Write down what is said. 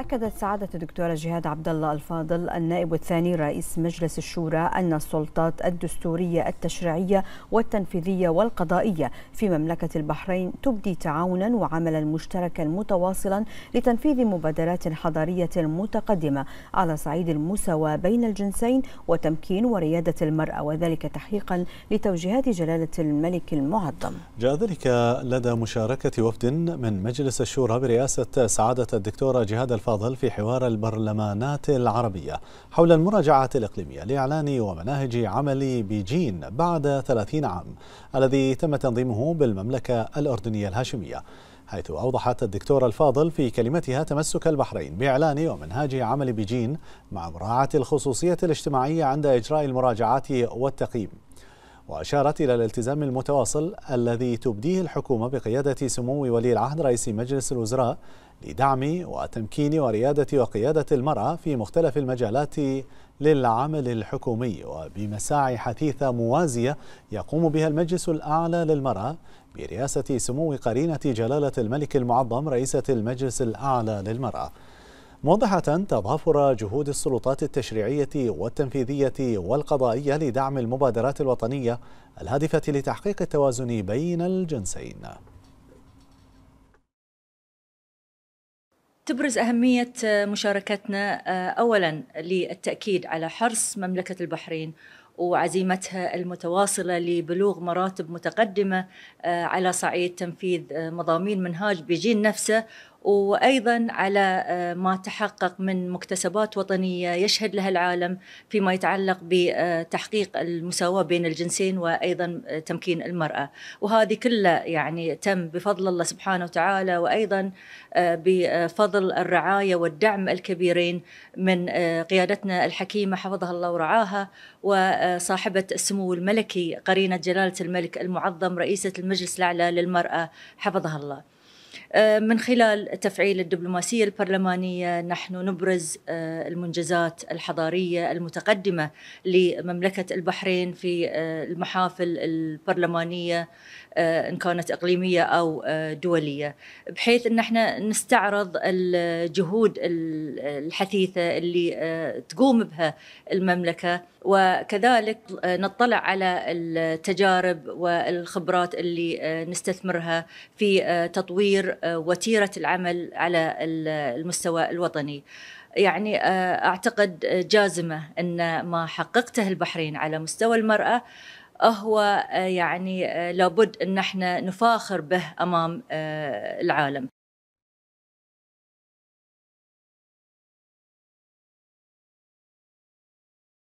أكدت سعادة الدكتورة جهاد عبد الله الفاضل النائب الثاني رئيس مجلس الشورى أن السلطات الدستورية التشريعية والتنفيذية والقضائية في مملكة البحرين تبدي تعاونا وعملا مشتركا متواصلا لتنفيذ مبادرات حضارية متقدمة على صعيد المساواة بين الجنسين وتمكين وريادة المرأة وذلك تحقيقا لتوجيهات جلالة الملك المعظم. جاء ذلك لدى مشاركة وفد من مجلس الشورى برئاسة سعادة الدكتورة جهاد الفاضل فاضل في حوار البرلمانات العربية حول المراجعة الإقليمية لإعلان ومناهج عمل بيجين بعد 30 عام الذي تم تنظيمه بالمملكة الأردنية الهاشمية حيث أوضحت الدكتورة الفاضل في كلمتها تمسك البحرين بإعلان ومنهاج عمل بيجين مع مراعاة الخصوصية الاجتماعية عند إجراء المراجعات والتقييم وأشارت إلى الالتزام المتواصل الذي تبديه الحكومة بقيادة سمو ولي العهد رئيس مجلس الوزراء لدعم وتمكين وريادة وقيادة المرأة في مختلف المجالات للعمل الحكومي وبمساعي حثيثة موازية يقوم بها المجلس الأعلى للمرأة برئاسة سمو قرينة جلالة الملك المعظم رئيسة المجلس الأعلى للمرأة موضحة تظافر جهود السلطات التشريعية والتنفيذية والقضائية لدعم المبادرات الوطنية الهادفة لتحقيق التوازن بين الجنسين تبرز أهمية آه، مشاركتنا آه، أولا للتأكيد على حرص مملكة البحرين وعزيمتها المتواصله لبلوغ مراتب متقدمه آه، على صعيد تنفيذ مضامين منهاج بيجين نفسه وايضا على آه، ما تحقق من مكتسبات وطنيه يشهد لها العالم فيما يتعلق بتحقيق المساواه بين الجنسين وايضا آه، تمكين المراه وهذه كلها يعني تم بفضل الله سبحانه وتعالى وايضا آه، بفضل الرعايه والدعم الكبيرين من قيادتنا الحكيمه حفظها الله ورعاها وصاحبه السمو الملكي قرينه جلاله الملك المعظم رئيسه المجلس الاعلى للمراه حفظها الله آه، من خلال تفعيل الدبلوماسية البرلمانية نحن نبرز آه، المنجزات الحضارية المتقدمة لمملكة البحرين في آه، المحافل البرلمانية إن كانت إقليمية أو دولية بحيث أن احنا نستعرض الجهود الحثيثة اللي تقوم بها المملكة وكذلك آه، نطلع على التجارب والخبرات اللي آه، نستثمرها في آه، تطوير وتيره العمل على المستوى الوطني. يعني اعتقد جازمه ان ما حققته البحرين على مستوى المراه هو يعني لابد ان احنا نفاخر به امام العالم